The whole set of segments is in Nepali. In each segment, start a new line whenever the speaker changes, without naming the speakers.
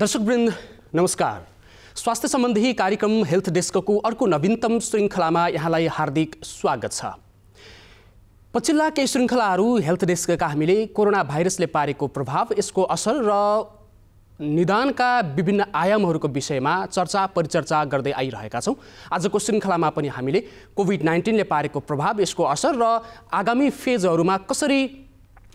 दर्शकवृन्द नमस्कार स्वास्थ्य सम्बन्धी कार्यक्रम हेल्थ डेस्कको अर्को नवीनतम श्रृङ्खलामा यहाँलाई हार्दिक स्वागत छ पछिल्ला केही श्रृङ्खलाहरू हेल्थ डेस्कका हामीले कोरोना भाइरसले पारेको प्रभाव यसको असर र निदानका विभिन्न आयामहरूको विषयमा चर्चा परिचर्चा गर्दै आइरहेका छौँ आजको श्रृङ्खलामा पनि हामीले कोभिड नाइन्टिनले पारेको प्रभाव यसको असर र आगामी फेजहरूमा कसरी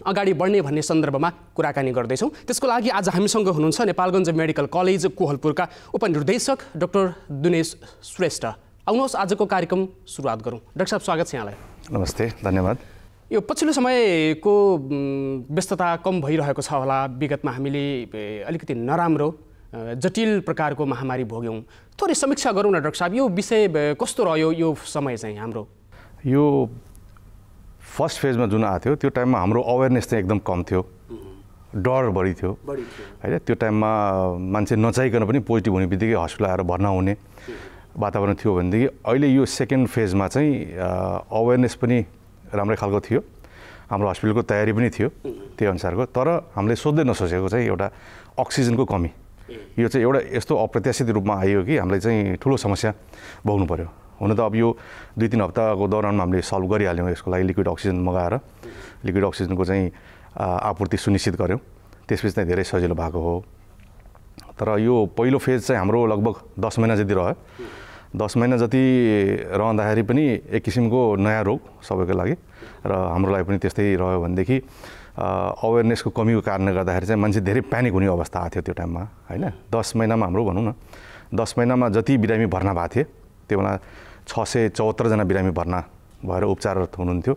अगाडि बढ्ने भन्ने सन्दर्भमा कुराकानी गर्दैछौँ त्यसको लागि आज हामीसँग हुनुहुन्छ नेपालगञ्ज मेडिकल कलेज कोहलपुरका उपनिर्देशक डाक्टर दुनेश श्रेष्ठ आउनुहोस् आजको कार्यक्रम सुरुवात गरौँ डाक्टर साहब स्वागत छ यहाँलाई
नमस्ते धन्यवाद
यो पछिल्लो समयको व्यस्तता कम भइरहेको छ होला विगतमा हामीले अलिकति नराम्रो जटिल प्रकारको महामारी भोग्यौँ थोरै समीक्षा गरौँ न डाक्टर साहब यो विषय कस्तो रह्यो यो समय चाहिँ हाम्रो
यो फर्स्ट फेजमा जुन आएको थियो त्यो टाइममा हाम्रो अवेरनेस चाहिँ एकदम कम थियो डर बढी थियो होइन त्यो टाइममा मान्छे नचाहिकन पनि पोजिटिभ हुने बित्तिकै हस्पिटल आएर भर्ना हुने वातावरण थियो भनेदेखि अहिले यो सेकेन्ड फेजमा चाहिँ अवेरनेस पनि राम्रै खालको थियो हाम्रो हस्पिटलको तयारी पनि थियो त्यही अनुसारको तर हामीले सोध्दै नसोचेको चाहिँ एउटा अक्सिजनको कमी यो चाहिँ एउटा यस्तो अप्रत्याशित रूपमा आयो कि हामीलाई चाहिँ ठुलो समस्या भोग्नु पऱ्यो हुन त अब यो दुई तिन हप्ताको दौरानमा हामीले सल्भ गरिहाल्यौँ यसको लागि लिक्विड अक्सिजन मगाएर लिक्विड अक्सिजनको चाहिँ आपूर्ति सुनिश्चित गऱ्यौँ त्यसपछि चाहिँ धेरै सजिलो भएको हो तर यो पहिलो फेज चाहिँ हाम्रो लगभग दस महिना जति रह्यो दस महिना जति रहँदाखेरि पनि एक किसिमको नयाँ रोग सबैको लागि र हाम्रो लागि पनि त्यस्तै रह्यो भनेदेखि अवेरनेसको कमीको कारणले गर्दाखेरि चाहिँ मान्छे धेरै प्यानिक हुने अवस्था आएको थियो त्यो टाइममा होइन दस महिनामा हाम्रो भनौँ न दस महिनामा जति बिरामी भर्ना भएको थिए त्यो बेला छ सय चौहत्तरजना बिरामी भर्ना भएर उपचाररत हुनुहुन्थ्यो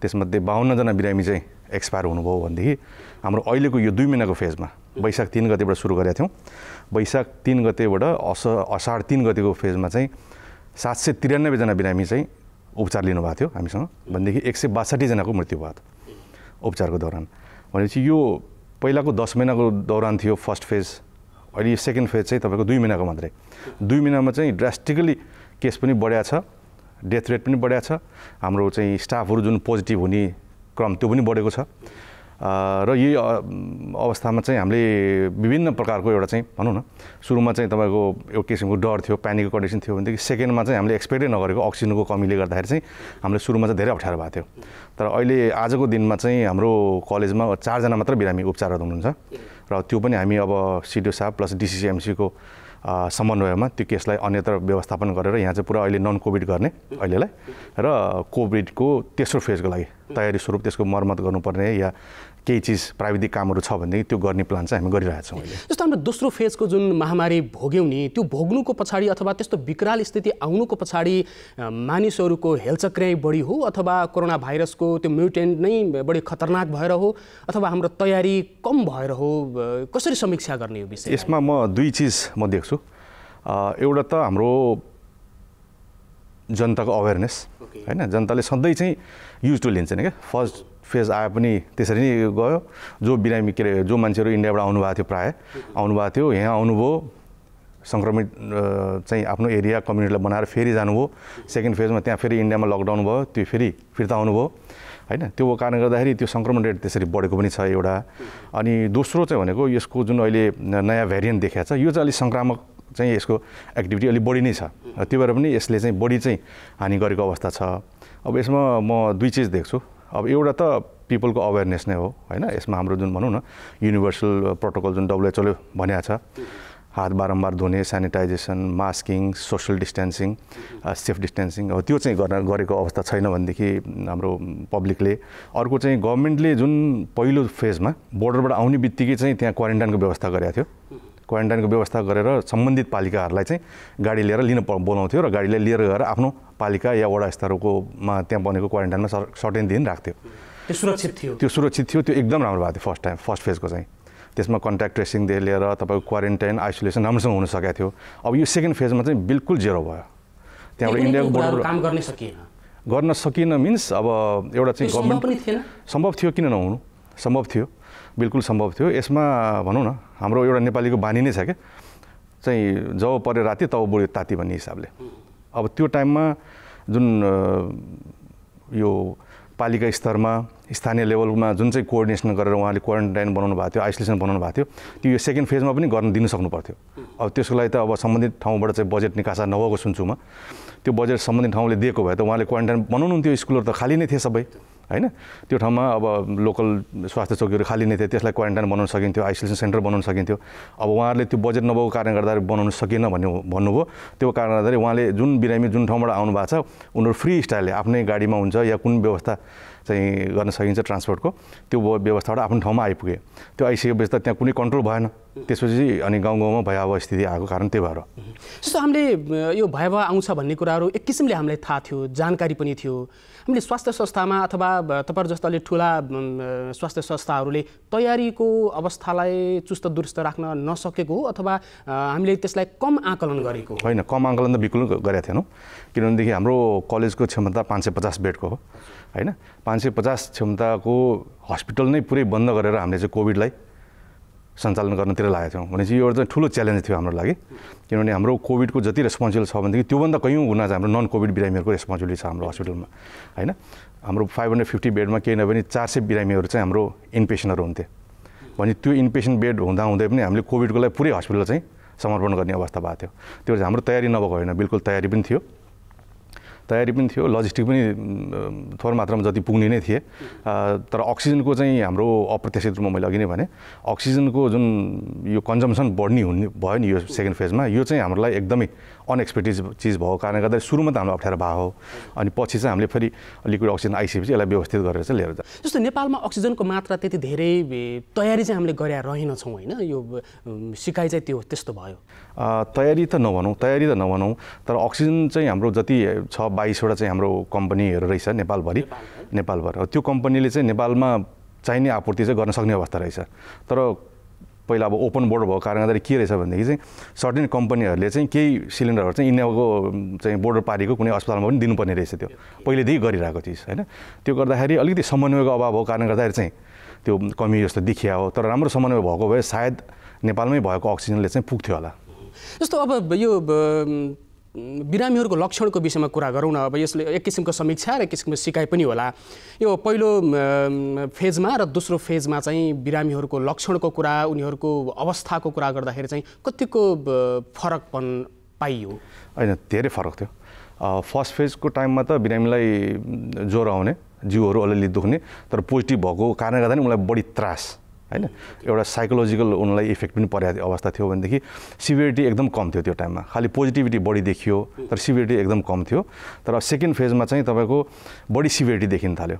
त्यसमध्ये बाहन्नजना बिरामी चाहिँ एक्सपायर हुनुभयो भनेदेखि हाम्रो अहिलेको यो दुई महिनाको फेजमा वैशाख तिन गतेबाट सुरु गरेका थियौँ वैशाख तिन गतेबाट अस असाढ तिन गतेको फेजमा चाहिँ सात सय त्रियानब्बेजना बिरामी चाहिँ उपचार लिनुभएको थियो हामीसँग भनेदेखि एक सय बासठीजनाको मृत्यु भएको उपचारको दौरान भनेपछि यो पहिलाको दस महिनाको दौरान थियो फर्स्ट फेज अहिले यो सेकेन्ड फेज चाहिँ तपाईँको दुई महिनाको मात्रै दुई महिनामा चाहिँ ड्रास्टिकली केस पनि बढ्या छ डेथ रेट पनि बढ्या छ हाम्रो चाहिँ स्टाफहरू जुन पोजिटिभ हुने क्रम त्यो पनि बढेको छ र यही अवस्थामा चाहिँ हामीले विभिन्न प्रकारको एउटा चाहिँ भनौँ न सुरुमा चाहिँ तपाईँको एउटा किसिमको डर थियो प्यानिकको कन्डिसन थियो भनेदेखि सेकेन्डमा चाहिँ हामीले एक्सपेक्टै नगरेको अक्सिजनको कमीले गर्दाखेरि चाहिँ हामीले सुरुमा चाहिँ धेरै अप्ठ्यारो भएको थियो तर अहिले आजको दिनमा चाहिँ हाम्रो कलेजमा चारजना मात्र बिरामी उपचारहरू हुनुहुन्छ र त्यो पनि हामी अब सिडिओ साहब प्लस डिसिसिएमसीको समन्वयमा त्यो केसलाई अन्यत्र व्यवस्थापन गरेर यहाँ चाहिँ पुरा अहिले नन कोभिड गर्ने अहिलेलाई र कोभिडको तेस्रो फेजको लागि तयारी स्वरूप त्यसको मर्मत गर्नुपर्ने या केही चिज प्राविधिक कामहरू छ भनेदेखि त्यो गर्ने प्लान चाहिँ हामी गरिरहेछौँ
जस्तो हाम्रो दोस्रो फेजको जुन महामारी भोग्यौँ नि त्यो भोग्नुको पछाडि अथवा त्यस्तो विकराल स्थिति आउनुको पछाडि मानिसहरूको हेलचक्र्याइ बढी हो अथवा कोरोना भाइरसको त्यो म्युटेन्ट नै बढी खतरनाक भएर हो अथवा हाम्रो तयारी कम भएर हो कसरी समीक्षा गर्ने यो विषय
यसमा म दुई चिज म देख्छु एउटा त हाम्रो जनताको अवेरनेस होइन जनताले सधैँ चाहिँ युज टु लिन्छन् क्या फर्स्ट फेज आए पनि त्यसरी नै गयो जो बिरामी के अरे जो मान्छेहरू इन्डियाबाट आउनुभएको थियो प्रायः आउनुभएको थियो यहाँ आउनुभयो सङ्क्रमित चाहिँ आफ्नो एरिया कम्युनिटीलाई बनाएर फेरि जानुभयो सेकेन्ड फेजमा त्यहाँ फेरि इन्डियामा लकडाउन भयो त्यो फेरि फिर्ता आउनुभयो होइन त्यो कारणले गर्दाखेरि त्यो सङ्क्रमण रेट त्यसरी बढेको पनि छ एउटा अनि दोस्रो चाहिँ भनेको यसको जुन अहिले नयाँ भेरिएन्ट देखाएको छ यो चाहिँ अलिक सङ्क्रामक चाहिँ यसको एक्टिभिटी अलिक बढी नै छ त्यो भएर पनि यसले चाहिँ बढी चाहिँ हानि गरेको अवस्था छ अब यसमा म दुई चिज देख्छु अब एउटा त पिपलको अवेरनेस नै हो होइन यसमा हाम्रो जुन भनौँ न युनिभर्सल प्रोटोकल जुन डब्लुएचओले भनिएको छ हात बारम्बार धुने sanitisation masking social distancing safe distancing अब त्यो चाहिँ गर्न गरेको अवस्था छैन भनेदेखि हाम्रो पब्लिकले अर्को चाहिँ गभर्मेन्टले जुन पहिलो फेजमा बोर्डरबाट आउने बित्तिकै चाहिँ त्यहाँ क्वारेन्टाइनको व्यवस्था गरेको थियो क्वारेन्टाइनको व्यवस्था गरेर सम्बन्धित पालिकाहरूलाई चाहिँ गाडी लिएर लिन बोलाउँथ्यो र गाडीलाई लिएर गएर आफ्नो पालिका या वडा स्तरकोमा त्यहाँ बनेको क्वारेन्टाइनमा सर्टेन दिन राख्थ्यो
त्यो सुरक्षित थियो
त्यो सुरक्षित थियो त्यो एकदम राम्रो भएको थियो फर्स्ट टाइम फर्स्ट फेजको चाहिँ त्यसमा कन्ट्याक्ट ट्रेसिङदेखि लिएर तपाईँको क्वारेन्टाइन आइसोलेसन राम्रोसँग हुन सकेको थियो अब यो सेकेन्ड फेजमा चाहिँ बिल्कुल जेरो भयो त्यहाँबाट इन्डियाको बोर्डर काम गर्न सकिएन गर्न सकिन मिन्स अब एउटा चाहिँ गभर्मेन्ट सम्भव थियो किन नहुनु सम्भव थियो बिल्कुल सम्भव थियो यसमा भनौँ न हाम्रो एउटा नेपालीको बानी नै छ क्या चाहिँ जब परे राति तब बुढी ताती भन्ने हिसाबले अब त्यो टाइममा जुन यो पालिका स्तरमा स्थानीय लेभलमा जुन चाहिँ कोअर्डिनेसन गरेर उहाँले क्वारेन्टाइन बनाउनु भएको थियो आइसोलेसन बनाउनु भएको थियो त्यो यो सेकेन्ड फेजमा पनि गर्न दिनु सक्नु पर्थ्यो अब त्यसको लागि त अब सम्बन्धित ठाउँबाट चाहिँ बजेट निकासा नभएको सुन्छु म त्यो बजेट सम्बन्धित ठाउँले दिएको भए त उहाँले क्वारेन्टाइन बनाउनुहुन्थ्यो स्कुलहरू त खाली नै थिए सबै होइन त्यो ठाउँमा अब लोकल स्वास्थ्य चौकीहरू खाली नै थियो त्यसलाई क्वारेन्टाइन बनाउन सकिन्थ्यो आइसोलेसन सेन्टर बनाउन सकिन्थ्यो अब उहाँहरूले त्यो बजेट नभएको कारण गर्दाखेरि बनाउन सकिएन भन्ने भन्नुभयो त्यो कारणले गर्दाखेरि उहाँले जुन बिरामी जुन ठाउँबाट आउनु भएको छ उनीहरू फ्री स्टाइलले आफ्नै गाडीमा हुन्छ या कुन व्यवस्था चाहिँ गर्न सकिन्छ ट्रान्सपोर्टको त्यो व्यवस्थाबाट आफ्नो ठाउँमा आइपुगे त्यो आइसकेपछि त त्यहाँ कुनै कन्ट्रोल भएन त्यसपछि अनि गाउँ गाउँमा भयावह स्थिति आएको कारण त्यही भएर
जस्तो हामीले यो भयावह आउँछ भन्ने कुराहरू एक किसिमले हामीलाई थाहा थियो जानकारी पनि थियो हामीले स्वास्थ्य संस्थामा अथवा तपाईँहरू जस्तो अलिक ठुला स्वास्थ्य संस्थाहरूले तयारीको अवस्थालाई चुस्त दुरुस्त राख्न नसकेको हो अथवा हामीले त्यसलाई कम आकलन गरेको
होइन कम आकलन त बिल्कुल गरेका थिएनौँ किनभनेदेखि हाम्रो कलेजको क्षमता पाँच सय पचास बेडको हो होइन पाँच सय पचास क्षमताको हस्पिटल नै पुरै बन्द गरेर हामीले चाहिँ कोभिडलाई सञ्चालन गर्नतिर लागेको थियौँ भनेपछि यो एउटा ठुलो च्यालेन्ज थियो हाम्रो लागि किनभने हाम्रो कोभिडको जति रेस्पोन्सिबल छ भनेदेखि त्योभन्दा कयौँ हुन चाहिँ हाम्रो नन कोभिड बिरामीहरूको रेस्पोन्सिबिलिटी छ हाम्रो हस्पिटलमा होइन हाम्रो फाइभ हन्ड्रेड फिफ्टी बेडमा केही नभए पनि चार सय बिरामीहरू चाहिँ हाम्रो इनपेसेन्टहरू हुन्थे भने त्यो इनपेसेन्ट बेड हुँदा हुँदै पनि हामीले कोभिडको लागि पुरै हस्पिटल चाहिँ समर्पण गर्ने अवस्था भएको थियो त्यो हाम्रो तयारी नभएको होइन बिल्कुल तयारी पनि थियो तयारी पनि थियो लजिस्टिक पनि थोर मात्रामा जति पुग्ने नै थिए तर अक्सिजनको चाहिँ हाम्रो अप्रत्याशित रूपमा मैले अघि नै भने अक्सिजनको जुन यो कन्जम्सन बढ्ने हुने भयो नि यो सेकेन्ड फेजमा यो चाहिँ हामीलाई एकदमै अनएक्सपेक्टेड चिज भएको कारणले गर्दा सुरुमा त हामीलाई अप्ठ्यारो भएको हो अनि पछि चाहिँ हामीले फेरि लिक्विड अक्सिजन आइसकेपछि यसलाई व्यवस्थित गरेर चाहिँ लिएर जान्छ
जस्तो नेपालमा अक्सिजनको मात्रा त्यति धेरै तयारी चाहिँ हामीले गरेर रहेनछौँ होइन यो सिकाइ चाहिँ त्यो त्यस्तो भयो
तयारी त नभनौँ तयारी त नभनौँ तर अक्सिजन चाहिँ हाम्रो जति छ बाइसवटा चाहिँ हाम्रो कम्पनीहरू रहेछ नेपालभरि नेपालभर त्यो कम्पनीले चाहिँ नेपालमा चाहिने आपूर्ति चाहिँ गर्न सक्ने अवस्था रहेछ तर पहिला अब ओपन बोर्ड भएको कारणले गर्दाखेरि के रहेछ भनेदेखि चाहिँ सर्टेन कम्पनीहरूले चाहिँ केही सिलिन्डरहरू चाहिँ इन्डियाको चाहिँ बोर्डर पारीको कुनै अस्पतालमा पनि दिनुपर्ने रहेछ त्यो पहिलेदेखि गरिरहेको चिज होइन त्यो गर्दाखेरि अलिकति समन्वयको अभाव भएको कारण गर्दाखेरि चाहिँ त्यो कमी जस्तो देखिया हो तर राम्रो समन्वय भएको भए सायद नेपालमै भएको अक्सिजनले चाहिँ पुग्थ्यो होला
जस्तो अब यो बिरामीहरूको लक्षणको विषयमा कुरा गरौँ न अब यसले एक किसिमको समीक्षा र एक किसिमको सिकाइ पनि होला यो पहिलो फेजमा र दोस्रो फेजमा चाहिँ बिरामीहरूको लक्षणको कुरा उनीहरूको अवस्थाको कुरा गर्दाखेरि चाहिँ कतिको फरकपन पाइयो
होइन धेरै फरक थियो फर्स्ट फेजको टाइममा त बिरामीलाई ज्वरो आउने जिउहरू अलिअलि दुख्ने तर पोजिटिभ भएको कारणले गर्दा नि उसलाई बढी त्रास होइन एउटा साइकोलोजिकल उनलाई इफेक्ट पनि परेको अवस्था थियो भनेदेखि सिभिरिटी एकदम कम थियो त्यो टाइममा खालि पोजिटिभिटी बढी देखियो तर सिभिरिटी एकदम कम थियो तर सेकेन्ड फेजमा चाहिँ तपाईँको बढी सिभिरिटी देखिन थाल्यो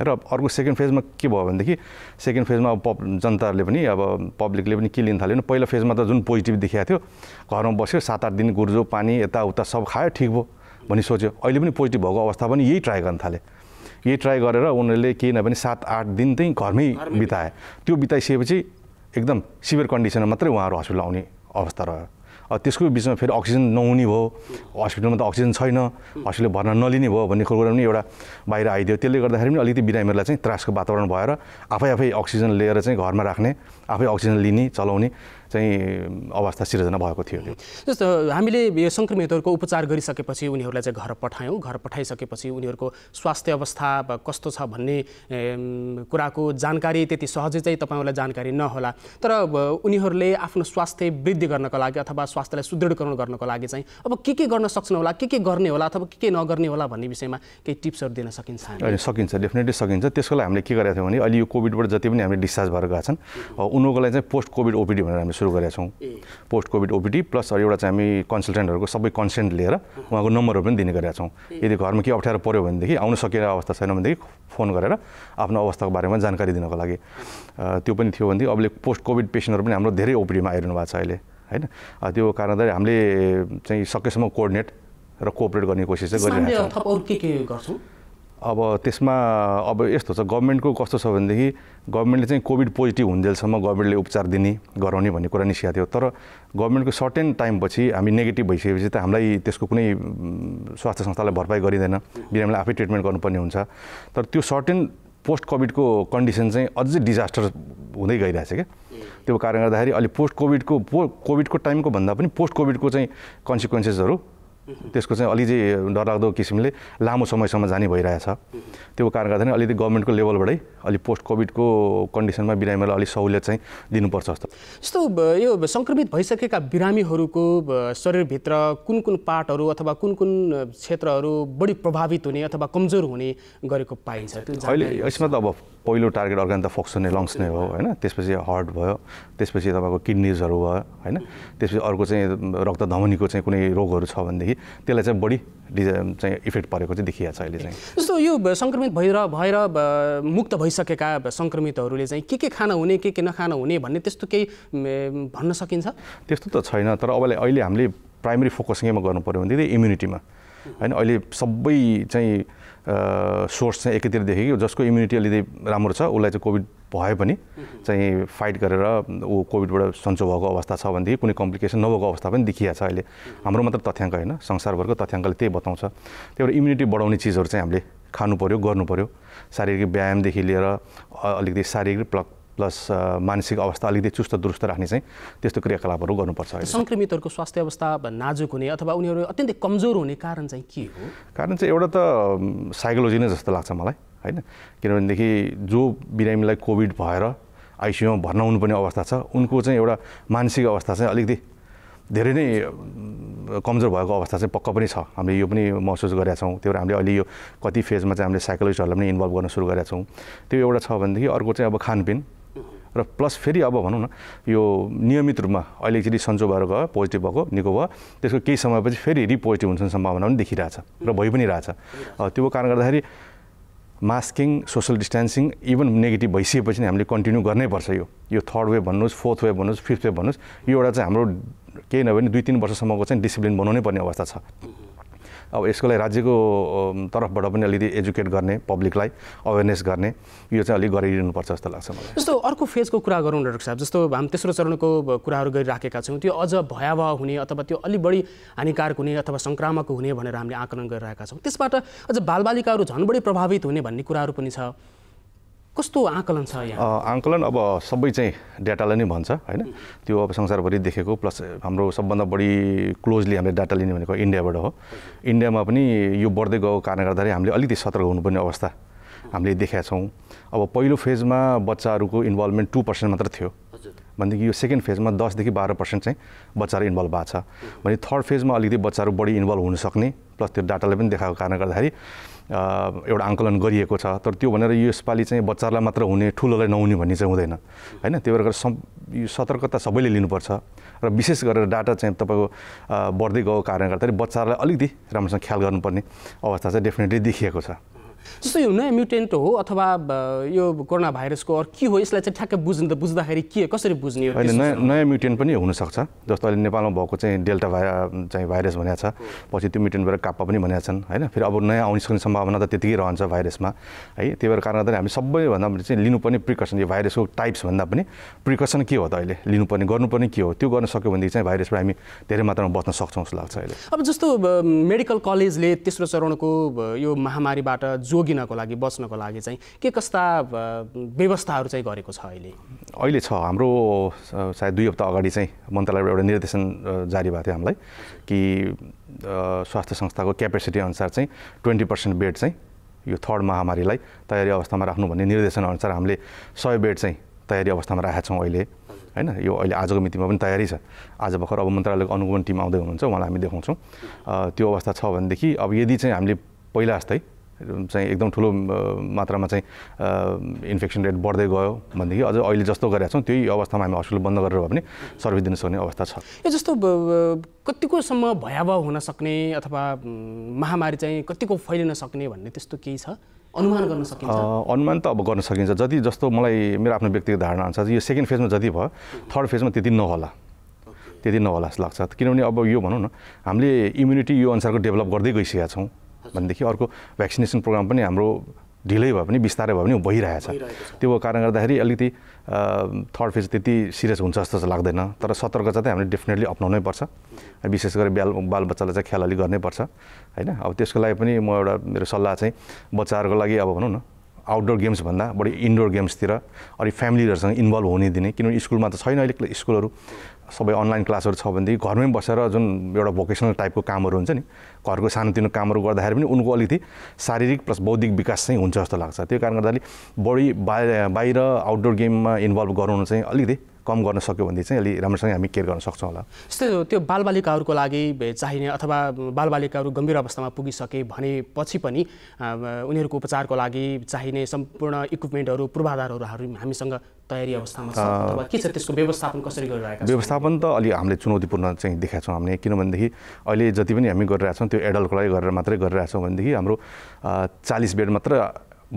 र अर्को सेकेन्ड फेजमा के भयो भनेदेखि सेकेन्ड फेजमा अब पब् जनताहरूले पनि अब पब्लिकले पनि के लिन थाल्यो भने पहिलो फेजमा त जुन पोजिटिभ देखिएको थियो घरमा बस्यो सात आठ दिन गुर्जो पानी यताउता सब खायो ठिक भयो भनी सोच्यो अहिले पनि पोजिटिभ भएको अवस्था पनि यही ट्राई गर्न थालेँ यही ट्राई गरेर उनीहरूले केही नभए सात आठ दिन चाहिँ घरमै बिताए त्यो बिताइसकेपछि एकदम सिभियर कन्डिसनमा मात्रै उहाँहरू हस्पिटल आउने अवस्था रह्यो त्यसको बिचमा फेरि अक्सिजन नहुने भयो हस्पिटलमा त अक्सिजन छैन हस्पिटल भर्ना नलिने भयो भन्ने कुरो पनि एउटा बाहिर आइदियो त्यसले गर्दाखेरि पनि अलिकति बिरामीहरूलाई चाहिँ त्रासको वातावरण भएर आफै आफै अक्सिजन लिएर चाहिँ घरमा राख्ने आफै अक्सिजन लिने चलाउने चाहिँ अवस्था सिर्जना भएको थियो
जस्तो हामीले यो सङ्क्रमितहरूको उपचार गरिसकेपछि उनीहरूलाई चाहिँ घर पठायौँ घर पठाइसकेपछि उनीहरूको स्वास्थ्य अवस्था कस्तो छ भन्ने कुराको जानकारी त्यति सहजै चाहिँ तपाईँहरूलाई जानकारी नहोला तर उनीहरूले आफ्नो स्वास्थ्य वृद्धि गर्नको लागि अथवा स्वास्थ्यलाई सुदृढीकरण गर्नको लागि चाहिँ अब के के गर्न सक्छन् होला के के गर्ने होला अथवा के के नगर्ने होला भन्ने विषयमा केही टिप्सहरू दिन सकिन्छ
सकिन्छ डेफिनेटली सकिन्छ त्यसको लागि हामीले के गरेका थियौँ भने अहिले यो कोभिडबाट जति पनि हामीले डिस्चार्ज भएर गएका छन् उनीहरूको लागि चाहिँ पोस्ट कोभिड ओपिडी भनेर हामी सुरु गरेका छौँ पोस्ट कोभिड ओपिडी प्लस एउटा चाहिँ हामी कन्सल्टेन्टहरूको सबै कन्सेन्ट लिएर उहाँको नम्बरहरू पनि दिने गरेका छौँ यदि घरमा के अप्ठ्यारो पऱ्यो भनेदेखि आउन सकेर अवस्था छैन भनेदेखि फोन गरेर आफ्नो अवस्थाको बारेमा जानकारी दिनको लागि त्यो पनि थियो भनेदेखि अहिले पोस्ट कोभिड पेसेन्टहरू पनि हाम्रो धेरै ओपिडीमा आइरहनु भएको छ अहिले होइन त्यो कारणले हामीले चाहिँ सकेसम्म कोर्डिनेट र कोअपरेट गर्ने कोसिस चाहिँ
गरिरहेको छौँ
अब त्यसमा अब यस्तो छ गभर्मेन्टको कस्तो छ भनेदेखि गभर्मेन्टले चाहिँ कोभिड पोजिटिभ हुन्जेलसम्म गभर्मेन्टले उपचार दिने गराउने भन्ने कुरा निस्किएको थियो तर गभर्मेन्टको सर्टेन टाइमपछि हामी नेगेटिभ भइसकेपछि त हामीलाई त्यसको कुनै स्वास्थ्य संस्थालाई भरपाई गरिँदैन बिरामीलाई आफै ट्रिटमेन्ट गर्नुपर्ने हुन्छ तर त्यो सर्टेन पोस्ट कोभिडको कन्डिसन चाहिँ अझै डिजास्टर हुँदै गइरहेछ क्या त्यो कारणले गर्दाखेरि अहिले पोस्ट कोभिडको पो कोभिडको टाइमको भन्दा पनि पोस्ट कोभिडको चाहिँ कन्सिक्वेन्सेसहरू त्यसको चाहिँ अलिकति डरलाग्दो किसिमले लामो समयसम्म जाने भइरहेछ त्यो कारण गर्दा नै अलिकति गभर्मेन्टको लेभलबाटै अलिक पोस्ट कोभिडको कन्डिसनमा बिरामीहरूलाई अलिक सहुलियत चाहिँ दिनुपर्छ
जस्तो जस्तो यो सङ्क्रमित भइसकेका बिरामीहरूको शरीरभित्र कुन कुन पार्टहरू अथवा कुन कुन क्षेत्रहरू बढी प्रभावित हुने अथवा कमजोर हुने गरेको पाइन्छ अहिले
यसमा त अब पहिलो टार्गेट अर्ग्यान त फोक्स हुने लङ्स नै हो होइन त्यसपछि हार्ट भयो त्यसपछि तपाईँको किडनिजहरू भयो होइन त्यसपछि अर्को चाहिँ रक्त धमनीको चाहिँ कुनै रोगहरू छ भनेदेखि त्यसलाई चाहिँ बढी चाहिँ इफेक्ट परेको चाहिँ देखिया छ अहिले चाहिँ
जस्तो यो सङ्क्रमित भएर भएर मुक्त भइसकेका सङ्क्रमितहरूले चाहिँ के के खान हुने के के नखान हुने भन्ने त्यस्तो केही भन्न सकिन्छ
त्यस्तो त छैन तर अब अहिले हामीले प्राइमेरी फोकस केमा गर्नु पऱ्यो भनेदेखि इम्युनिटीमा होइन अहिले सबै चाहिँ सोर्स चाहिँ एकैतिर देखेँ कि जसको इम्युनिटी अलिकति राम्रो छ उसलाई चाहिँ कोभिड भए पनि चाहिँ फाइट गरेर ऊ कोभिडबाट सन्चो भएको अवस्था छ भनेदेखि कुनै कम्प्लिकेसन नभएको अवस्था पनि देखिया छ अहिले हाम्रो मात्र तथ्याङ्क होइन संसारभरको तथ्याङ्कले त्यही बताउँछ त्यही भएर इम्युनिटी बढाउने चिजहरू चाहिँ हामीले खानु पऱ्यो गर्नु पऱ्यो शारीरिक व्यायामदेखि लिएर अलिकति शारीरिक प्लग प्लस मानसिक अवस्था अलिकति चुस्त दुरुस्त राख्ने चाहिँ त्यस्तो क्रियाकलापहरू गर्नुपर्छ
सङ्क्रमितहरूको स्वास्थ्य अवस्था नाजुक हुने अथवा उनीहरू अत्यन्तै कमजोर हुने कारण चाहिँ के हो
कारण चाहिँ एउटा त साइकोलोजी नै जस्तो लाग्छ मलाई होइन किनभनेदेखि जो बिरामीलाई कोभिड भएर आइसियुमा भर्ना हुनुपर्ने अवस्था छ उनको चाहिँ एउटा मानसिक अवस्था चाहिँ अलिकति धेरै नै कमजोर भएको अवस्था चाहिँ पक्का पनि छ हामीले यो पनि महसुस गरेका छौँ त्यो भएर हामीले अहिले यो कति फेजमा चाहिँ हामीले साइकोलोजिस्टहरूलाई पनि इन्भल्भ गर्न सुरु गरेका छौँ त्यो एउटा छ भनेदेखि अर्को चाहिँ अब खानपिन र प्लस फेरि अब भनौँ न यो नियमित रूपमा अहिले एकचोटि सन्चो भएर गयो पोजिटिभ भएको निको भयो त्यसको केही समयपछि फेरि रिपोजिटिभ हुन्छ सम्भावना पनि देखिरहेछ र भइ पनि रहेछ त्यो कारण गर्दाखेरि masking social distancing even negative भइसकेपछि नै हामीले कन्टिन्यू गर्नैपर्छ यो यो थर्ड वेभ भन्नुहोस् फोर्थ वेभ भन्नुहोस् फिफ्थ वेभ भन्नुहोस् यो एउटा चाहिँ हाम्रो केही नभए पनि दुई तिन वर्षसम्मको चाहिँ डिसिप्लिन बनाउनै पर्ने अवस्था छ अब यसको लागि राज्यको तर्फबाट पनि अलिकति एजुकेट गर्ने पब्लिकलाई अवेरनेस गर्ने यो चाहिँ अलिक गरिरहनुपर्छ जस्तो लाग्छ मलाई
जस्तो अर्को फेजको कुरा गरौँ डाक्टर साहब जस्तो हामी तेस्रो चरणको कुराहरू गरिराखेका छौँ त्यो अझ भयावह हुने अथवा त्यो अलिक बढी हानिकारक हुने अथवा सङ्क्रामक हुने भनेर हामीले आकलन गरिरहेका छौँ त्यसबाट अझ बालबालिकाहरू झन् बढी प्रभावित हुने भन्ने कुराहरू पनि छ कस्तो आकलन छ
आकलन अब सबै चाहिँ डाटाले नै भन्छ होइन त्यो अब संसारभरि देखेको प्लस हाम्रो सबभन्दा बढी क्लोजली हामीले डाटा लिने भनेको इन्डियाबाट हो इन्डियामा पनि यो बढ्दै गएको कारणले गर्दाखेरि हामीले अलिकति सतर्क हुनुपर्ने अवस्था हामीले देखेका छौँ अब पहिलो फेजमा बच्चाहरूको इन्भल्भमेन्ट टू पर्सेन्ट मात्र थियो भनेदेखि यो सेकेन्ड फेजमा दसदेखि बाह्र पर्सेन्ट चाहिँ बच्चाहरू इन्भल्भ भएको छ भने थर्ड फेजमा अलिकति बच्चाहरू बढी इन्भल्भ हुनसक्ने प्लस त्यो डाटाले पनि देखाएको कारणले गर्दाखेरि एउटा आङ्कलन गरिएको छ तर त्यो भनेर यसपालि चाहिँ बच्चाहरूलाई मात्र हुने ठुलोलाई नहुने भन्ने चाहिँ हुँदैन होइन त्यही भएर सम् यो सतर्कता सबैले लिनुपर्छ र विशेष गरेर डाटा चाहिँ तपाईँको बढ्दै गएको कारणले गर्दाखेरि बच्चाहरूलाई अलिकति राम्रोसँग ख्याल गर्नुपर्ने अवस्था चाहिँ डेफिनेटली देखिएको छ
जस्तो यो नयाँ म्युटेन्ट हो अथवा यो कोरोना भाइरसको अरू के हो यसलाई चाहिँ ठ्याक्कै बुझ्नु त बुझ्दाखेरि के कसरी बुझ्ने हो नयाँ
नयाँ म्युटेन्ट पनि हुनसक्छ जस्तो अहिले नेपालमा भएको चाहिँ डेल्टा भाइ चाहिँ भाइरस भनेको छ पछि त्यो म्युटेन्टबाट काप्पा पनि भनेका छन् होइन फेरि अब नयाँ आउन सक्ने सम्भावना त त्यतिकै रहन्छ भाइरसमा है त्यही भएर कारण हामी सबैभन्दा चाहिँ लिनुपर्ने प्रिकसन यो भाइरसको टाइप्स भन्दा पनि प्रिकसन के हो त अहिले लिनुपर्ने गर्नुपर्ने के हो त्यो गर्न सक्यो भनेदेखि चाहिँ भाइरसबाट हामी धेरै मात्रामा बच्न सक्छौँ जस्तो लाग्छ अहिले
अब जस्तो मेडिकल कलेजले तेस्रो चरणको यो महामारीबाट जोगिनको लागि बस्नको लागि चाहिँ के कस्ता व्यवस्थाहरू चाहिँ गरेको छ अहिले
अहिले छ हाम्रो सायद दुई हप्ता अगाडि चाहिँ मन्त्रालयबाट एउटा निर्देशन जारी भएको थियो हामीलाई कि स्वास्थ्य संस्थाको क्यापेसिटी अनुसार चाहिँ ट्वेन्टी पर्सेन्ट बेड चाहिँ यो थर्ड महामारीलाई तयारी अवस्थामा राख्नु भन्ने निर्देशन अनुसार हामीले सय बेड चाहिँ तयारी अवस्थामा राखेका छौँ अहिले होइन यो अहिले आजको मितिमा पनि तयारी छ आज भर्खर अब मन्त्रालयको अनुगमन टिम आउँदै हुनुहुन्छ उहाँलाई हामी देखाउँछौँ त्यो अवस्था छ भनेदेखि अब यदि चाहिँ हामीले पहिला जस्तै चाहिँ एकदम ठुलो मात्रामा चाहिँ इन्फेक्सन रेट बढ्दै गयो भनेदेखि अझ अहिले जस्तो गरेका छौँ त्यही अवस्थामा हामी हस्पिटल बन्द गरेर भए पनि सर्भिस दिन सक्ने अवस्था छ
यो जस्तो कतिकोसम्म भयावह हुन सक्ने अथवा महामारी चाहिँ कतिको फैलिन सक्ने भन्ने त्यस्तो केही छ अनुमान गर्न सकिन्छ
अनुमान त अब गर्न सकिन्छ जति जस्तो मलाई मेरो आफ्नो व्यक्तिगत धारणा अनुसार यो सेकेन्ड फेजमा जति भयो थर्ड फेजमा त्यति नहोला त्यति नहोला जस्तो लाग्छ किनभने अब यो भनौँ न हामीले इम्युनिटी यो अनुसारको डेभलप गर्दै गइसकेका छौँ भनेदेखि अर्को भ्याक्सिनेसन प्रोग्राम पनि हाम्रो ढिलै भए पनि बिस्तारै भए पनि भइरहेछ त्यो कारणले गर्दाखेरि अलिकति थर्ड फेज त्यति सिरियस हुन्छ जस्तो चाहिँ लाग्दैन तर सतर्कता चाहिँ हामीले डेफिनेटली अप्नाउनै पर्छ विशेष गरी बाल बालबच्चालाई चाहिँ ख्याल अलिक गर्नैपर्छ होइन अब त्यसको लागि पनि म एउटा मेरो सल्लाह चाहिँ बच्चाहरूको लागि अब भनौँ न आउटडोर गेम्सभन्दा बढी इन्डोर गेम्सतिर अलिक फ्यामिलीहरूसँग इन्भल्भ हुने दिने किनभने स्कुलमा त छैन अहिले स्कुलहरू सबै अनलाइन क्लासहरू छ भनेदेखि घरमै बसेर जुन एउटा भोकेसनल टाइपको कामहरू हुन्छ नि घरको सानोतिनो कामहरू गर्दाखेरि पनि उनको अलिकति शारीरिक प्लस बौद्धिक विकास चाहिँ हुन्छ जस्तो लाग्छ त्यो कारण गर्दाखेरि बढी बाहिर आउटडोर गेममा इन्भल्भ गराउनु चाहिँ अलिकति कम गर्न सक्यो भने चाहिँ अलि राम्रोसँग हामी केयर गर्न सक्छौँ होला
जस्तै त्यो बालबालिकाहरूको लागि चाहिने अथवा बालबालिकाहरू गम्भीर अवस्थामा पुगिसके भनेपछि पनि उनीहरूको उपचारको लागि चाहिने सम्पूर्ण इक्विपमेन्टहरू पूर्वाधारहरू हामीसँग तयारी अवस्थामा छ के छ त्यसको व्यवस्थापन कसरी गरिरहेको व्यवस्थापन
त अलि हामीले चुनौतीपूर्ण चाहिँ देखाएको छौँ हामीले किनभनेदेखि अहिले जति पनि हामी गरिरहेछौँ त्यो एडल्टको लागि गरेर मात्रै गरिरहेछौँ भनेदेखि हाम्रो चालिस बेड मात्र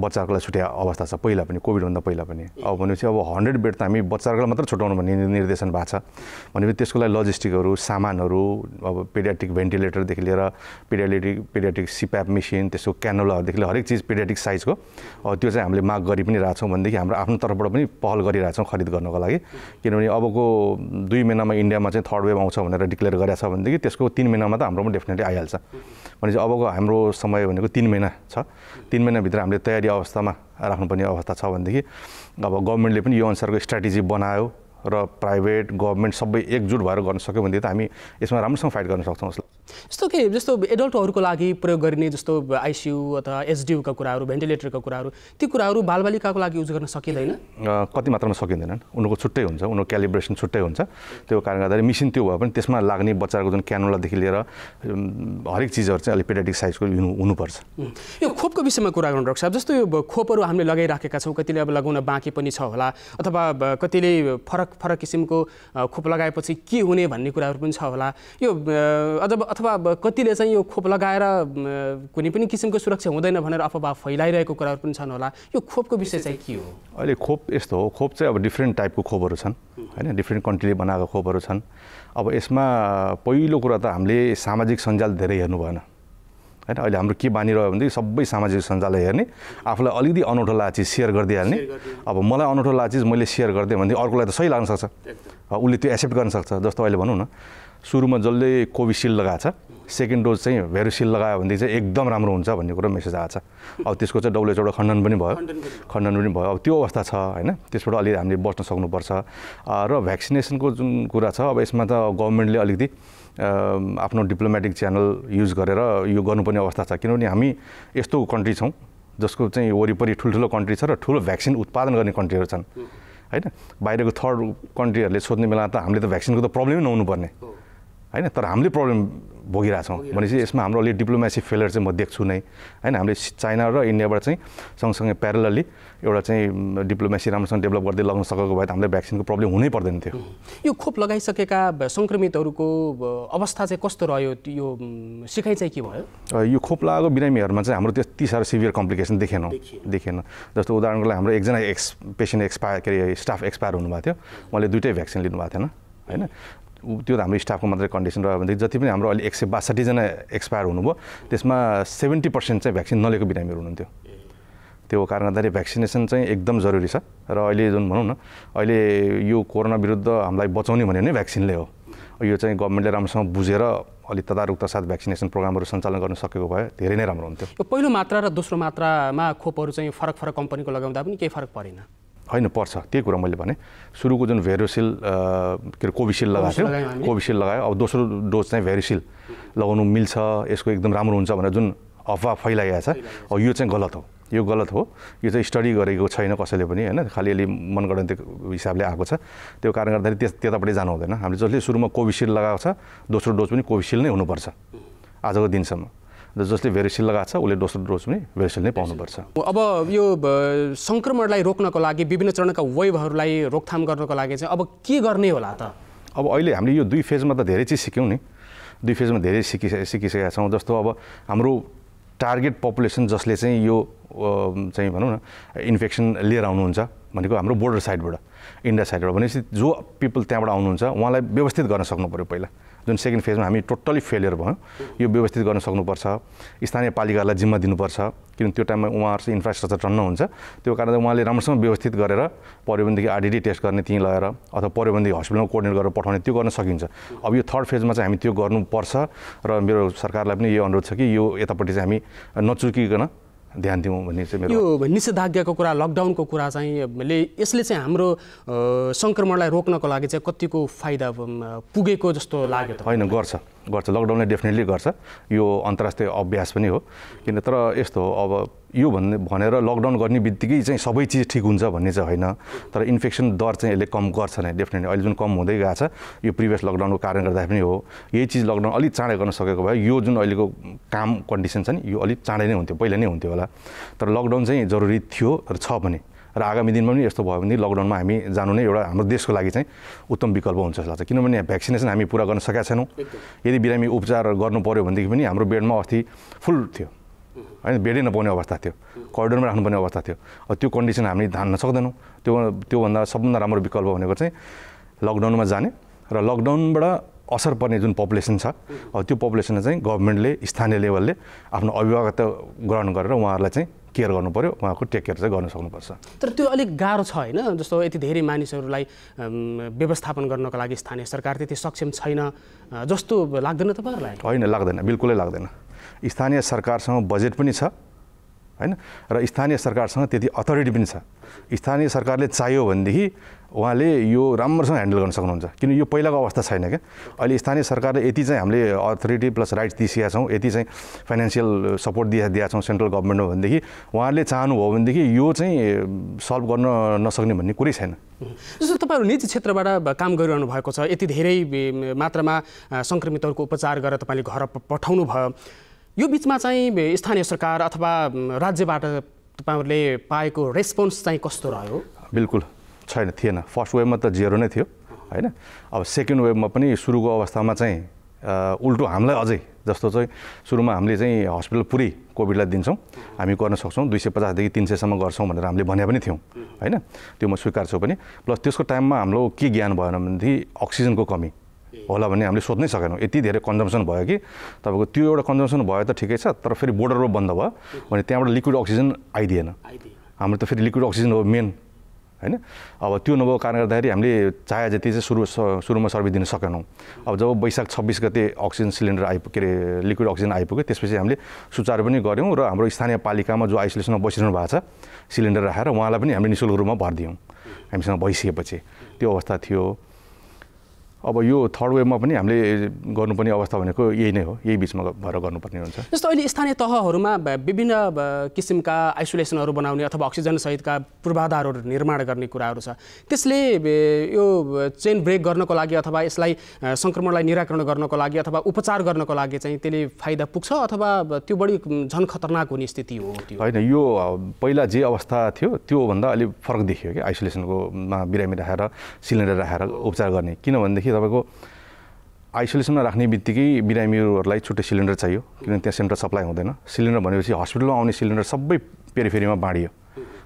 लागि छुट्या अवस्था छ पहिला पनि कोभिडभन्दा पहिला पनि अब भनेपछि अब हन्ड्रेड बेड त हामी बच्चाहरूलाई मात्र छुट्याउनु भन्ने निर्देशन भएको छ भनेपछि त्यसको लागि लजिस्टिकहरू सामानहरू अब पेडियाटिक भेन्टिलेटरदेखि लिएर पेडियाटिक पेडियाटिक सिप्याप मेसिन त्यसको क्यानोलाहरूदेखि लिएर हरेक चिज पेडियाटिक साइजको त्यो चाहिँ हामीले माग गरि पनि रहेछौँ भनेदेखि हाम्रो आफ्नो तर्फबाट पनि पहल गरिरहेछौँ खरिद गर्नको लागि किनभने अबको दुई महिनामा इन्डियामा चाहिँ थर्ड वेभ आउँछ भनेर डिक्लेयर गरेको छ भनेदेखि त्यसको तिन महिनामा त हाम्रो पनि डेफिनेटली आइहाल्छ भनेपछि अबको हाम्रो समय भनेको तिन महिना छ तिन महिनाभित्र हामीले तयारी अहिले अवस्थामा राख्नुपर्ने अवस्था छ भनेदेखि अब गभर्मेन्टले पनि यो अनुसारको स्ट्राटेजी बनायो र प्राइभेट गभर्मेन्ट सबै एकजुट भएर गर्न सक्यो भनेदेखि त हामी यसमा राम्रोसँग फाइट गर्न सक्छौँ
जस्तो केही जस्तो एडल्टहरूको लागि प्रयोग गरिने जस्तो आइसियु अथवा एसडियुका कुराहरू भेन्टिलेटरका कुराहरू ती कुराहरू बालबालिकाको लागि युज गर्न सकिँदैन
कति मात्रामा सकिँदैनन् उनीहरूको छुट्टै हुन्छ उनीहरूको क्यालिब्रेसन छुट्टै हुन्छ त्यो कारणले गर्दाखेरि मिसिन त्यो भए पनि त्यसमा लाग्ने बच्चाको जुन क्यानोलादेखि लिएर हरेक चिजहरू चाहिँ अलिक पेडेटिक साइजको हुनुपर्छ
यो खोपको विषयमा कुरा गर्नु डक्टर साहब जस्तो यो खोपहरू हामीले लगाइराखेका छौँ कतिले अब लगाउन बाँकी पनि छ होला अथवा कतिले फरक फरक किसिमको खोप लगाएपछि के हुने भन्ने कुराहरू पनि छ होला यो अझ अथवा अथवा कतिले चाहिँ यो खोप लगाएर कुनै पनि किसिमको सुरक्षा हुँदैन भनेर अफवाह फैलाइरहेको कुराहरू पनि छन् होला यो खोपको विषय चाहिँ के हो
अहिले खोप यस्तो हो खोप चाहिँ अब डिफ्रेन्ट टाइपको खोपहरू छन् होइन डिफ्रेन्ट कन्ट्रीले बनाएको खोपहरू छन् अब यसमा पहिलो कुरा त हामीले सामाजिक सञ्जाल धेरै हेर्नु भएन होइन अहिले हाम्रो के बानी रह्यो भनेदेखि सबै सामाजिक सञ्जाललाई हेर्ने आफूलाई अलिकति अनौठो लाचिज सेयर गरिदिइहाल्ने अब मलाई अनौठो लाचिज मैले सेयर गरिदिएँ भनेदेखि अर्कोलाई त सही लाग्न सक्छ उसले त्यो एक्सेप्ट गर्न सक्छ जस्तो अहिले भनौँ न सुरुमा जसले कोभिसिल्ड लगाएको छ सेकेन्ड डोज चाहिँ भेरोसिल लगायो भनेदेखि चाहिँ एकदम राम्रो हुन्छ भन्ने कुरा मेसेज आएको छ अब त्यसको चाहिँ डब्लुएचओबाट खण्डन पनि भयो खण्डन पनि भयो अब त्यो अवस्था छ होइन त्यसबाट अलिक हामीले बस्न सक्नुपर्छ र भ्याक्सिनेसनको जुन कुरा छ अब यसमा त गभर्मेन्टले अलिकति आफ्नो डिप्लोमेटिक च्यानल युज गरेर यो गर्नुपर्ने अवस्था छ किनभने हामी यस्तो कन्ट्री छौँ जसको चाहिँ वरिपरि ठुल्ठुलो कन्ट्री छ र ठुलो भ्याक्सिन उत्पादन गर्ने कन्ट्रीहरू छन् होइन बाहिरको थर्ड कन्ट्रीहरूले सोध्ने बेला त हामीले त भ्याक्सिनको त प्रब्लमै नहुनुपर्ने होइन तर हामीले प्रब्लम भोगिरहेछौँ भनेपछि यसमा हाम्रो अलि डिप्लोमेसी फेलियर चाहिँ म देख्छु नै होइन हामीले चाइना र इन्डियाबाट चाहिँ सँगसँगै प्यारलली एउटा चाहिँ डिप्लोमेसी राम्रोसँग डेभलप गर्दै लग्न सकेको भए त हामीलाई भ्याक्सिनको प्रब्लम हुनै पर्दैन थियो
यो खोप लगाइसकेका सङ्क्रमितहरूको अवस्था चाहिँ कस्तो रह्यो यो सिकाइ चाहिँ के भयो
यो खोप लगाएको बिरामीहरूमा चाहिँ हाम्रो त्यति साह्रो सिभियर कम्प्लिकेसन देखेनौँ देखेन जस्तो उदाहरणको लागि हाम्रो एकजना एक्स पेसेन्ट एक्सपायर के अरे स्टाफ एक्सपायर हुनुभएको थियो उहाँले दुइटै भ्याक्सिन लिनुभएको थिएन होइन त्यो त हाम्रो स्टाफको मात्रै कन्डिसन रह्यो भनेदेखि जति पनि हाम्रो अहिले एक सय बासठीजना एक्सपायर हुनुभयो त्यसमा सेभेन्टी पर्सेन्ट चाहिँ भ्याक्सिन नलिएको बिरामीहरू हुनुहुन्थ्यो त्यो कारण गर्दाखेरि भ्याक्सिनेसन चाहिँ एकदम जरुरी छ र अहिले जुन भनौँ न अहिले यो कोरोना विरुद्ध हामीलाई बचाउने भन्यो भने भ्याक्सिनले हो यो चाहिँ गभर्मेन्टले राम्रोसँग बुझेर अलिक तदारुकता साथ भ्याक्सिनेसन प्रोग्रामहरू सञ्चालन गर्न सकेको भए धेरै नै राम्रो हुन्थ्यो
पहिलो मात्रा र दोस्रो मात्रामा खोपहरू चाहिँ फरक फरक कम्पनीको लगाउँदा पनि केही फरक परेन
होइन पर्छ त्यही कुरा मैले भने सुरुको जुन भेरोसिल के अरे कोभिसिल्ड लगाएको थियो कोभिसिल्ड लगायो अब दोस्रो डोज चाहिँ भेरोसिल लगाउनु मिल्छ यसको एकदम राम्रो हुन्छ भनेर जुन अफवाह फैलाइएको छ अब यो चाहिँ गलत हो यो गलत हो यो चाहिँ स्टडी गरेको छैन कसैले पनि होइन खालि अलि मनगणन्ती हिसाबले आएको छ त्यो कारण गर्दाखेरि त्यस त्यतापट्टि जानु हुँदैन हामीले जसले सुरुमा कोभिसिल्ड लगाएको छ दोस्रो डोज पनि कोभिसिल्ड नै हुनुपर्छ आजको दिनसम्म जसले भेरिसिल लगाएको छ उसले दोस्रो डोज पनि भेरिसिल नै पाउनुपर्छ
अब यो सङ्क्रमणलाई रोक्नको लागि विभिन्न चरणका वेभहरूलाई रोकथाम गर्नको लागि चाहिँ अब के गर्ने होला त
अब अहिले हामीले यो दुई फेजमा त धेरै चिज सिक्यौँ नि दुई फेजमा धेरै सिकिस सिकिसकेका छौँ जस्तो अब हाम्रो टार्गेट पपुलेसन जसले चाहिँ यो चाहिँ भनौँ न इन्फेक्सन लिएर आउनुहुन्छ भनेको हाम्रो बोर्डर साइडबाट इन्डिया साइडबाट भनेपछि जो पिपल त्यहाँबाट आउनुहुन्छ उहाँलाई व्यवस्थित गर्न सक्नु पऱ्यो पहिला जुन सेकेन्ड फेजमा हामी टोटल्ली फेलियर भयौँ यो व्यवस्थित गर्न सक्नुपर्छ स्थानीय पालिकाहरूलाई जिम्मा दिनुपर्छ किनभने त्यो टाइममा उहाँहरू चाहिँ इन्फ्रास्ट्रक्चर टन्न हुन्छ त्यो कारणले उहाँले राम्रोसँग व्यवस्थित गरेर पर्यबन्दीदेखि आरडिडी टेस्ट गर्ने त्यहीँ लगाएर अथवा पर्यबन्दी हस्पिटलमा कोर्डिनेट गरेर पठाउने त्यो गर्न सकिन्छ अब यो थर्ड फेजमा चाहिँ हामी त्यो गर्नुपर्छ र मेरो सरकारलाई पनि यो अनुरोध छ कि यो यतापट्टि चाहिँ हामी नचुकिकन ध्यान दिउँ भन्ने चाहिँ मेरो
यो निषेधाज्ञाको कुरा लकडाउनको कुरा चाहिँ यसले चाहिँ हाम्रो सङ्क्रमणलाई रोक्नको लागि चाहिँ कतिको फाइदा पुगेको जस्तो लाग्यो
होइन गर्छ गर्छ लकडाउनले डेफिनेटली गर्छ यो अन्तर्राष्ट्रिय अभ्यास पनि हो किन तर यस्तो हो अब यो भन्ने भनेर लकडाउन गर्ने बित्तिकै चाहिँ सबै चिज ठिक हुन्छ भन्ने चाहिँ होइन तर इन्फेक्सन दर चाहिँ यसले कम गर्छ नै डेफिनेटली अहिले जुन कम हुँदै गएको छ यो प्रिभियस लकडाउनको कारण गर्दा पनि हो यही चिज लकडाउन अलिक चाँडै गर्न सकेको भए यो जुन अहिलेको काम कन्डिसन छ नि यो अलिक चाँडै नै हुन्थ्यो पहिला नै हुन्थ्यो होला तर लकडाउन चाहिँ जरुरी थियो र छ भने र आगामी दिनमा पनि यस्तो भयो भने लकडाउनमा हामी जानु नै एउटा हाम्रो देशको लागि चाहिँ उत्तम विकल्प हुन्छ जस्तो लाग्छ किनभने यहाँ भ्याक्सिनेसन हामी पुरा गर्न सकेका छैनौँ यदि बिरामी उपचार गर्नु पऱ्यो भनेदेखि पनि हाम्रो बेडमा अस्ति फुल थियो होइन बेडै नपाउने अवस्था थियो करिडोरमा राख्नुपर्ने अवस्था थियो अब त्यो कन्डिसन हामी धान्न सक्दैनौँ त्यो त्योभन्दा सबभन्दा राम्रो विकल्प भनेको चाहिँ लकडाउनमा जाने र लकडाउनबाट असर पर्ने जुन पपुलेसन छ त्यो पपुलेसन चाहिँ गभर्मेन्टले स्थानीय लेभलले आफ्नो अभिभावक ग्रहण गरेर उहाँहरूलाई चाहिँ केयर गर्नु पऱ्यो उहाँको टेक केयर चाहिँ गर्न सक्नुपर्छ
तर त्यो अलिक गाह्रो छ होइन जस्तो यति धेरै मानिसहरूलाई व्यवस्थापन गर्नको लागि स्थानीय सरकार त्यति सक्षम छैन जस्तो लाग्दैन तपाईँहरूलाई
होइन लाग्दैन बिल्कुलै लाग्दैन स्थानीय सरकारसँग बजेट पनि छ होइन र स्थानीय सरकारसँग त्यति अथोरिटी पनि छ स्थानीय सरकारले चाहियो भनेदेखि उहाँले यो राम्रोसँग ह्यान्डल गर्न सक्नुहुन्छ किन यो पहिलाको अवस्था छैन क्या अहिले स्थानीय सरकारले यति चाहिँ हामीले अथोरिटी प्लस राइट्स दिइसकेका छौँ यति चाहिँ फाइनेन्सियल सपोर्ट दिए दिएका छौँ सेन्ट्रल गभर्मेन्टमा भनेदेखि उहाँहरूले चाहनुभयो भनेदेखि यो चाहिँ सल्भ गर्न नसक्ने भन्ने कुरै छैन
जस्तो तपाईँहरू निजी क्षेत्रबाट काम गरिरहनु भएको छ यति धेरै मात्रामा सङ्क्रमितहरूको उपचार गरेर तपाईँले घर पठाउनु भयो यो बिचमा चाहिँ स्थानीय सरकार अथवा राज्यबाट तपाईँहरूले पाएको रेस्पोन्स चाहिँ कस्तो रह्यो
बिल्कुल छैन थिएन फर्स्ट वेभमा त जेरो नै थियो होइन अब सेकेन्ड वेभमा पनि सुरुको अवस्थामा चाहिँ उल्टो हामीलाई अझै जस्तो चाहिँ सुरुमा हामीले चाहिँ हस्पिटल पुरै कोभिडलाई दिन्छौँ हामी गर्न सक्छौँ दुई सय पचासदेखि तिन सयसम्म गर्छौँ भनेर हामीले भने पनि थियौँ होइन त्यो म स्वीकार्छु पनि प्लस त्यसको टाइममा हाम्रो के ज्ञान भएन भनेदेखि अक्सिजनको कमी होला भन्ने हामीले सोध्नै सकेनौँ यति धेरै कन्जम्सन भयो कि तपाईँको त्यो एउटा कन्जम्सन भयो त ठिकै छ तर फेरि बोर्डर बन्द भयो भने त्यहाँबाट लिक्विड अक्सिजन आइदिएन हाम्रो त फेरि लिक्विड अक्सिजन हो मेन होइन अब त्यो नभएको कारण गर्दाखेरि हामीले चाहे जति चाहिँ सुरु सुरुमा सर्भिस दिन सकेनौँ अब जब बैशाख छब्बिस गते अक्सिजन सिलिन्डर आइपु के अरे लिक्विड अक्सिजन आइपुग्यो त्यसपछि हामीले सुचारू पनि गऱ्यौँ र हाम्रो स्थानीय पालिकामा जो आइसोलेसनमा बसिरहनु भएको छ सिलिन्डर राखेर उहाँलाई पनि हामीले निशुल्क रूपमा भरिदियौँ हामीसँग भइसकेपछि त्यो अवस्था थियो अब यो थर्ड वेभमा पनि हामीले गर्नुपर्ने अवस्था भनेको यही नै हो यही बिचमा भएर गर्नुपर्ने हुन्छ
जस्तो अहिले स्थानीय तहहरूमा विभिन्न किसिमका आइसोलेसनहरू बनाउने अथवा अक्सिजन सहितका पूर्वाधारहरू निर्माण गर्ने कुराहरू छ त्यसले यो चेन ब्रेक गर्नको लागि अथवा यसलाई सङ्क्रमणलाई निराकरण गर्नको लागि अथवा उपचार गर्नको लागि चाहिँ त्यसले फाइदा पुग्छ अथवा त्यो बढी झन् खतरनाक हुने स्थिति हो त्यो
होइन यो पहिला जे अवस्था थियो त्योभन्दा अलिक फरक देखियो कि आइसोलेसनकोमा बिरामी राखेर सिलिन्डर राखेर उपचार गर्ने किनभनेदेखि तपाईँको आइसोलेसनमा राख्ने बित्तिकै बिरामीहरूलाई छुट्टै सिलिन्डर चाहियो किनभने त्यहाँ सेन्ट्रल सप्लाई हुँदैन सिलिन्डर भनेपछि हस्पिटलमा आउने सिलिन्डर सबै पेरिफेरीमा बाँडियो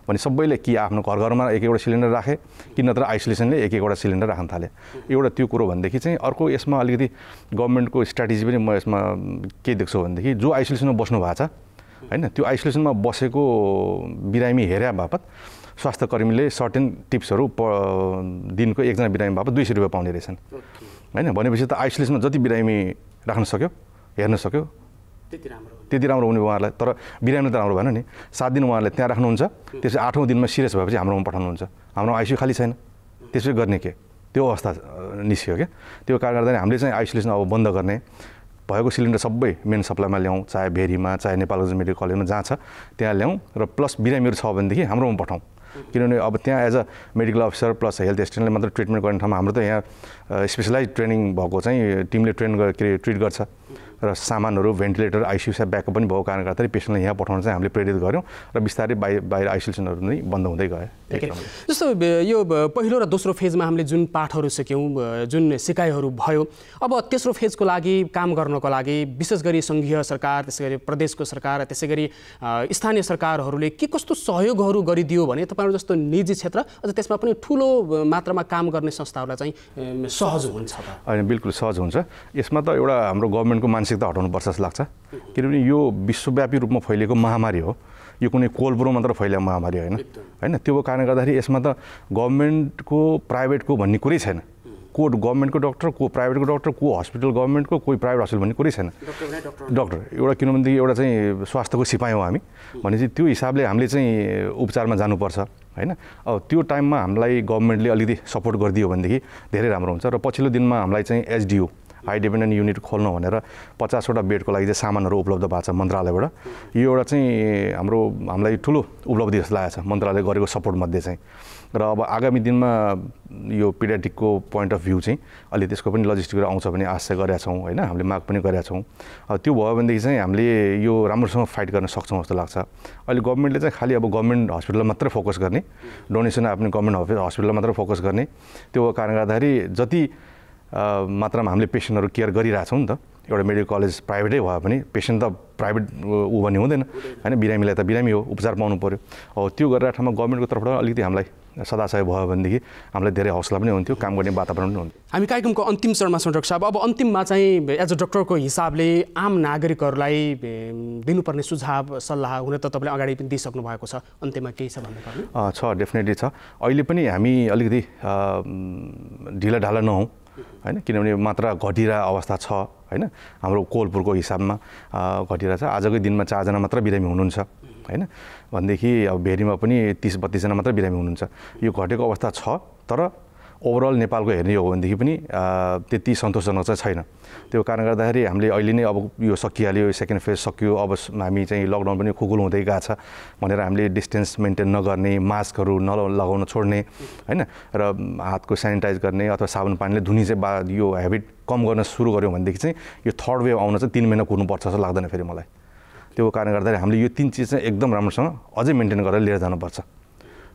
भने सबैले कि आफ्नो घर घरमा एक एकवटा सिलिन्डर राखे कि नत्र आइसोलेसनले एक एकवटा सिलिन्डर राख्न थाले एउटा त्यो कुरो भनेदेखि चाहिँ अर्को यसमा अलिकति गभर्मेन्टको स्ट्राटेजी पनि म यसमा के देख्छु भनेदेखि जो आइसोलेसनमा बस्नु भएको छ होइन त्यो आइसोलेसनमा बसेको बिरामी हेरे बापत स्वास्थ्यकर्मीले सर्टेन टिप्सहरू प दिनको एकजना बिरामी बापत दुई सय रुपियाँ पाउने रहेछन् होइन भनेपछि त आइसोलेसनमा जति बिरामी राख्न सक्यो हेर्न सक्यो त्यति राम्रो त्यति राम्रो हुने उहाँहरूलाई तर बिरामी त राम्रो भएन नि सात दिन उहाँहरूले त्यहाँ राख्नुहुन्छ त्यसपछि आठौँ दिनमा सिरियस भएपछि हाम्रोमा पठाउनुहुन्छ हाम्रो आइसियु खालि छैन त्यसपछि गर्ने के त्यो अवस्था निस्क्यो क्या त्यो कारण गर्दाखेरि हामीले चाहिँ आइसोलेसन अब बन्द गर्ने भएको सिलिन्डर सबै मेन सप्लाईमा ल्याउँ चाहे भेरीमा चाहे नेपाल मेडिकल कलेजमा जहाँ छ त्यहाँ ल्याउँ र प्लस बिरामीहरू छ भनेदेखि हाम्रोमा पठाउँ किनभने अब त्यहाँ as a medical officer plus health एसिस्टेन्टले मात्र ट्रिटमेन्ट गर्ने ठाउँमा हाम्रो त यहाँ स्पेसलाइज ट्रेनिङ भएको चाहिँ टिमले ट्रेन के अरे ट्रिट गर्छ र सामानहरू भेन्टिलेटर आइसियुसा ब्याकअप पनि भएको कारणले गर्दाखेरि पेसेन्टलाई यहाँ पठाउन चाहिँ हामीले प्रेरित गऱ्यौँ र बिस्तारै बाहिर बाहिर आइसोलेसनहरू नै बन्द हुँदै गयो
जस्तो यो पहिलो र दोस्रो फेजमा हामीले जुन पाठहरू सिक्यौँ जुन सिकाइहरू भयो अब तेस्रो फेजको लागि काम गर्नको लागि विशेष गरी सङ्घीय सरकार त्यसै गरी प्रदेशको सरकार त्यसै गरी स्थानीय सरकारहरूले के कस्तो सहयोगहरू गरिदियो भने तपाईँहरू जस्तो निजी क्षेत्र अझ त्यसमा पनि ठुलो मात्रामा काम गर्ने संस्थाहरूलाई चाहिँ सहज हुन्छ
होइन बिल्कुल सहज हुन्छ यसमा त एउटा हाम्रो गभर्मेन्टको मान्छे मानसिकता हटाउनुपर्छ जस्तो लाग्छ किनभने यो विश्वव्यापी रूपमा फैलिएको महामारी हो यो कुनै कोलब्रो मात्र फैलिएको महामारी होइन होइन त्यो कारणले गर्दाखेरि यसमा त गभर्मेन्टको प्राइभेटको भन्ने कुरै छैन को गभर्मेन्टको डक्टर को प्राइभेटको डक्टर को हस्पिटल गभर्मेन्टको कोही प्राइभेट हस्पिटल भन्ने कुरै छैन डक्टर एउटा किनभनेदेखि एउटा चाहिँ स्वास्थ्यको सिपाही हो हामी भनेपछि त्यो हिसाबले हामीले चाहिँ उपचारमा जानुपर्छ होइन अब त्यो टाइममा हामीलाई गभर्मेन्टले अलिकति सपोर्ट गरिदियो भनेदेखि धेरै राम्रो हुन्छ र पछिल्लो दिनमा हामीलाई चाहिँ एसडिओ हाई डिपेन्डेन्ट युनिट खोल्नु भनेर पचासवटा बेडको लागि चाहिँ सामानहरू उपलब्ध भएको छ मन्त्रालयबाट यो एउटा चाहिँ हाम्रो हामीलाई ठुलो उपलब्धि जस्तो लागेको छ मन्त्रालय गरेको सपोर्टमध्ये चाहिँ र अब आगामी दिनमा यो पिडियाटिकको पोइन्ट अफ भ्यू चाहिँ अहिले त्यसको पनि लजिस्टिकहरू आउँछ भने आशा गरेका छौँ होइन हामीले माग पनि गरेका छौँ त्यो भयो भनेदेखि चाहिँ हामीले यो राम्रोसँग फाइट गर्न सक्छौँ जस्तो लाग्छ अहिले गभर्मेन्टले चाहिँ खालि अब गभर्मेन्ट हस्पिटलमा मात्रै फोकस गर्ने डोनेसन आफ्नो गभर्मेन्ट हस्पिटलमा मात्रै फोकस गर्ने त्यो कारण गर्दाखेरि जति मात्रामा हामीले पेसेन्टहरू केयर गरिरहेछौँ नि त एउटा मेडिकल कलेज प्राइभेटै भयो भने पेसेन्ट त प्राइभेट ऊ भन्ने हुँदैन होइन बिरामीलाई त बिरामी हो उपचार पाउनु पऱ्यो हो त्यो गरेर ठाउँमा गभर्मेन्टको तर्फबाट अलिकति हामीलाई सदाशय भयो भनेदेखि हामीलाई धेरै हौसला पनि हुन्थ्यो काम गर्ने वातावरण पनि हुन्थ्यो
हामी कार्यक्रमको अन्तिम चरणमा छौँ डक्टर साहब अब अन्तिममा चाहिँ एज अ डक्टरको हिसाबले आम नागरिकहरूलाई दिनुपर्ने सुझाव सल्लाह हुन त तपाईँले अगाडि पनि दिइसक्नु भएको छ अन्त्यमा केही छ
भन्नु छ डेफिनेटली छ अहिले पनि हामी अलिकति ढिला ढाला नहौँ होइन किनभने मात्र घटिरहेको अवस्था छ होइन हाम्रो कोलपुरको हिसाबमा छ आजकै दिनमा चारजना मात्र बिरामी हुनुहुन्छ होइन भनेदेखि अब भेरीमा पनि तिस बत्तिसजना मात्र बिरामी हुनुहुन्छ यो घटेको अवस्था छ तर ओभरअल नेपालको हेर्ने हो भनेदेखि पनि त्यति सन्तोषजनक चाहिँ छैन त्यो कारण गर्दाखेरि हामीले अहिले नै अब यो सकिहाल्यो सेकेन्ड फेज सकियो अब हामी चाहिँ लकडाउन पनि खुकुल हुँदै गएको छ भनेर हामीले डिस्टेन्स मेन्टेन नगर्ने मास्कहरू न लगाउन छोड्ने होइन र हातको सेनिटाइज गर्ने अथवा साबुन पानीले धुनी चाहिँ बा यो हेबिट कम गर्न सुरु गऱ्यौँ भनेदेखि चाहिँ यो थर्ड वेभ आउन चाहिँ तिन महिना कुर्नुपर्छ जस्तो लाग्दैन फेरि मलाई त्यो कारण गर्दाखेरि हामीले यो तिन चिज चाहिँ एकदम राम्रोसँग अझै मेन्टेन गरेर लिएर जानुपर्छ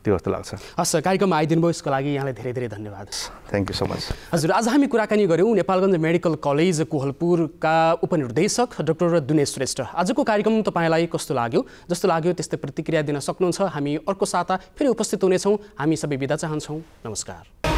त्यो जस्तो लाग्छ हस् कार्यक्रममा आइदिनु भयो यसको लागि यहाँलाई धेरै धेरै धन्यवाद थ्याङ्क यू सो मच हजुर आज हामी कुराकानी गऱ्यौँ नेपालगञ्ज मेडिकल कलेज कोहलपुरका उपनिर्देशक डक्टर दुनेश श्रेष्ठ आजको कार्यक्रम तपाईँलाई कस्तो लाग्यो जस्तो लाग्यो त्यस्तै प्रतिक्रिया दिन सक्नुहुन्छ हामी अर्को साता फेरि उपस्थित हुनेछौँ हामी सबै बिदा चाहन्छौँ नमस्कार